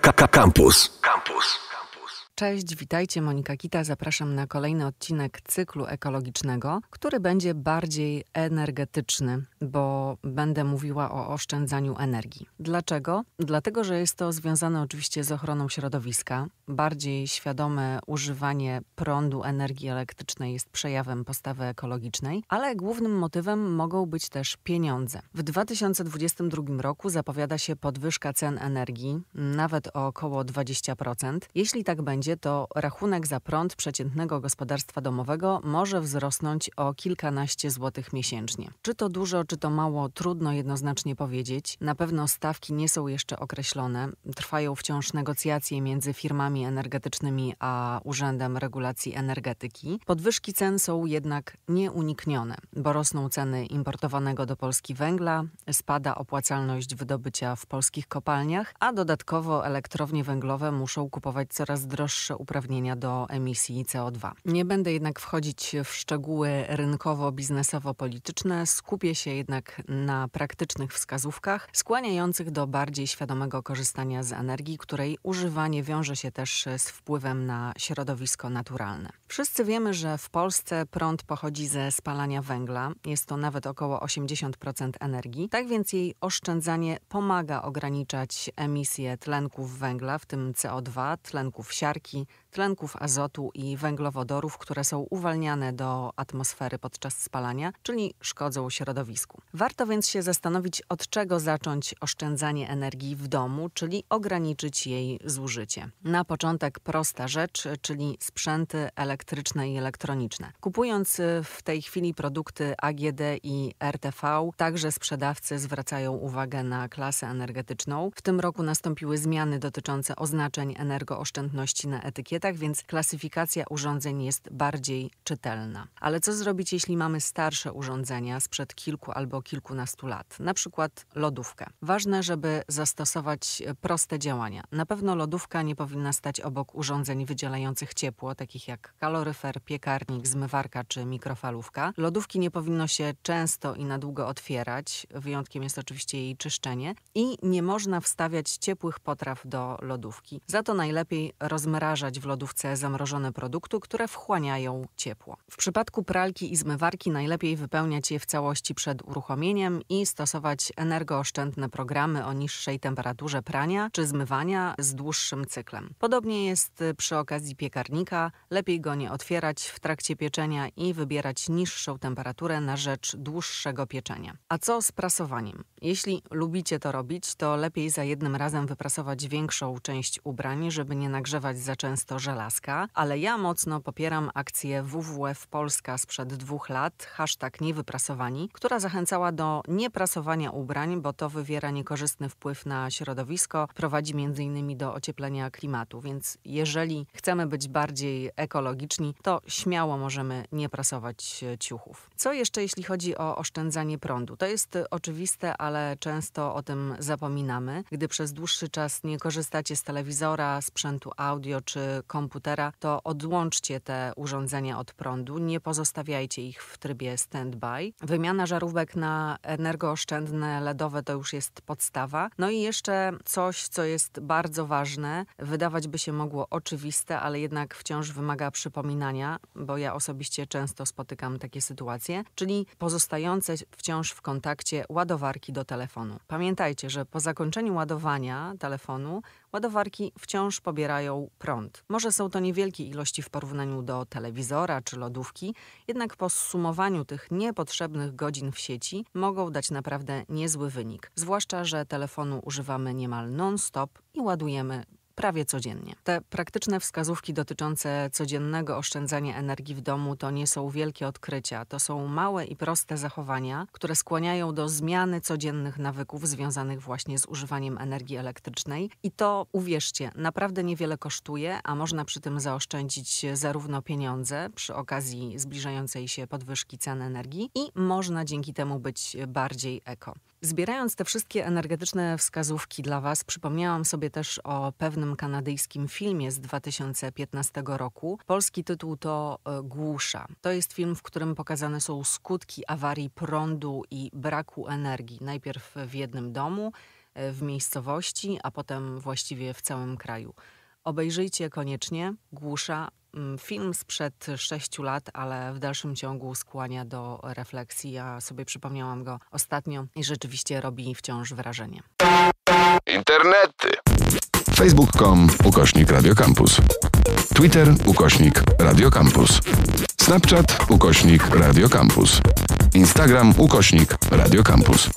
Campus. Campus. Cześć, witajcie, Monika Kita. Zapraszam na kolejny odcinek cyklu ekologicznego, który będzie bardziej energetyczny, bo będę mówiła o oszczędzaniu energii. Dlaczego? Dlatego, że jest to związane oczywiście z ochroną środowiska. Bardziej świadome używanie prądu energii elektrycznej jest przejawem postawy ekologicznej, ale głównym motywem mogą być też pieniądze. W 2022 roku zapowiada się podwyżka cen energii, nawet o około 20%. Jeśli tak będzie, będzie, to rachunek za prąd przeciętnego gospodarstwa domowego może wzrosnąć o kilkanaście złotych miesięcznie. Czy to dużo, czy to mało, trudno jednoznacznie powiedzieć. Na pewno stawki nie są jeszcze określone. Trwają wciąż negocjacje między firmami energetycznymi a Urzędem Regulacji Energetyki. Podwyżki cen są jednak nieuniknione, bo rosną ceny importowanego do Polski węgla, spada opłacalność wydobycia w polskich kopalniach, a dodatkowo elektrownie węglowe muszą kupować coraz droższe najdroższe uprawnienia do emisji CO2. Nie będę jednak wchodzić w szczegóły rynkowo-biznesowo-polityczne, skupię się jednak na praktycznych wskazówkach skłaniających do bardziej świadomego korzystania z energii, której używanie wiąże się też z wpływem na środowisko naturalne. Wszyscy wiemy, że w Polsce prąd pochodzi ze spalania węgla, jest to nawet około 80% energii, tak więc jej oszczędzanie pomaga ograniczać emisję tlenków węgla, w tym CO2, tlenków siarki, tlenków azotu i węglowodorów, które są uwalniane do atmosfery podczas spalania, czyli szkodzą środowisku. Warto więc się zastanowić, od czego zacząć oszczędzanie energii w domu, czyli ograniczyć jej zużycie. Na początek prosta rzecz, czyli sprzęty elektryczne i elektroniczne. Kupując y, w tej chwili produkty AGD i RTV, także sprzedawcy zwracają uwagę na klasę energetyczną. W tym roku nastąpiły zmiany dotyczące oznaczeń energooszczędności na etykietach, więc klasyfikacja urządzeń jest bardziej czytelna. Ale co zrobić, jeśli mamy starsze urządzenia sprzed kilku albo kilkunastu lat, na przykład lodówkę? Ważne, żeby zastosować e, proste działania. Na pewno lodówka nie powinna stać obok urządzeń wydzielających ciepło, takich jak kaloryfer, piekarnik, zmywarka czy mikrofalówka. Lodówki nie powinno się często i na długo otwierać, wyjątkiem jest oczywiście jej czyszczenie i nie można wstawiać ciepłych potraw do lodówki. Za to najlepiej rozmrażać zamrażać w lodówce zamrożone produkty, które wchłaniają ciepło. W przypadku pralki i zmywarki najlepiej wypełniać je w całości przed uruchomieniem i stosować energooszczędne programy o niższej temperaturze prania czy zmywania z dłuższym cyklem. Podobnie jest przy okazji piekarnika, lepiej go nie otwierać w trakcie pieczenia i wybierać niższą temperaturę na rzecz dłuższego pieczenia. A co z prasowaniem? Jeśli lubicie to robić, to lepiej za jednym razem wyprasować większą część ubrań, żeby nie nagrzewać za często żelazka, ale ja mocno popieram akcję WWF Polska sprzed dwóch lat, hashtag niewyprasowani, która zachęcała do nieprasowania ubrań, bo to wywiera niekorzystny wpływ na środowisko, prowadzi m.in. do ocieplenia klimatu, więc jeżeli chcemy być bardziej ekologiczni, to śmiało możemy nie prasować ciuchów. Co jeszcze jeśli chodzi o oszczędzanie prądu? To jest oczywiste, ale często o tym zapominamy. Gdy przez dłuższy czas nie korzystacie z telewizora, sprzętu audio czy komputera, to odłączcie te urządzenia od prądu, nie pozostawiajcie ich w trybie standby. Wymiana żarówek na energooszczędne LEDowe to już jest podstawa. No i jeszcze coś, co jest bardzo ważne, wydawać by się mogło oczywiste, ale jednak wciąż wymaga przypominania, bo ja osobiście często spotykam takie sytuacje, czyli pozostające wciąż w kontakcie ładowarki do telefonu. Pamiętajcie, że po zakończeniu ładowania telefonu ładowarki wciąż pobierają prąd. Może są to niewielkie ilości w porównaniu do telewizora czy lodówki, jednak po zsumowaniu tych niepotrzebnych godzin w sieci mogą dać naprawdę niezły wynik. Zwłaszcza, że telefonu używamy niemal non-stop i ładujemy prawie codziennie. Te praktyczne wskazówki dotyczące codziennego oszczędzania energii w domu to nie są wielkie odkrycia, to są małe i proste zachowania, które skłaniają do zmiany codziennych nawyków związanych właśnie z używaniem energii elektrycznej i to, uwierzcie, naprawdę niewiele kosztuje, a można przy tym zaoszczędzić zarówno pieniądze przy okazji zbliżającej się podwyżki cen energii i można dzięki temu być bardziej eko. Zbierając te wszystkie energetyczne wskazówki dla Was, przypomniałam sobie też o pewnym kanadyjskim filmie z 2015 roku. Polski tytuł to e, Głusza. To jest film, w którym pokazane są skutki awarii prądu i braku energii. Najpierw w jednym domu, e, w miejscowości, a potem właściwie w całym kraju. Obejrzyjcie koniecznie Głusza Mm, film sprzed sześciu lat, ale w dalszym ciągu skłania do refleksji. Ja sobie przypomniałam go ostatnio i rzeczywiście robi wciąż wrażenie. Internety. Facebook.com ukośnik Radio Campus. Twitter ukośnik Radio Campus. Snapchat ukośnik Radio Campus. Instagram ukośnik Radio Campus.